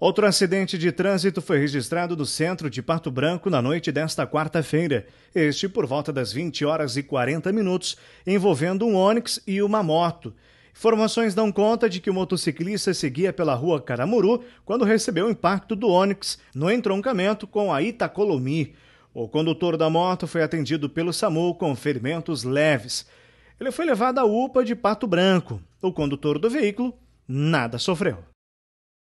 Outro acidente de trânsito foi registrado no centro de Pato Branco na noite desta quarta-feira. Este por volta das 20 horas e 40 minutos, envolvendo um ônix e uma moto. Informações dão conta de que o motociclista seguia pela rua Caramuru quando recebeu o impacto do ônix no entroncamento com a Itacolomi. O condutor da moto foi atendido pelo SAMU com ferimentos leves. Ele foi levado à UPA de Pato Branco. O condutor do veículo nada sofreu.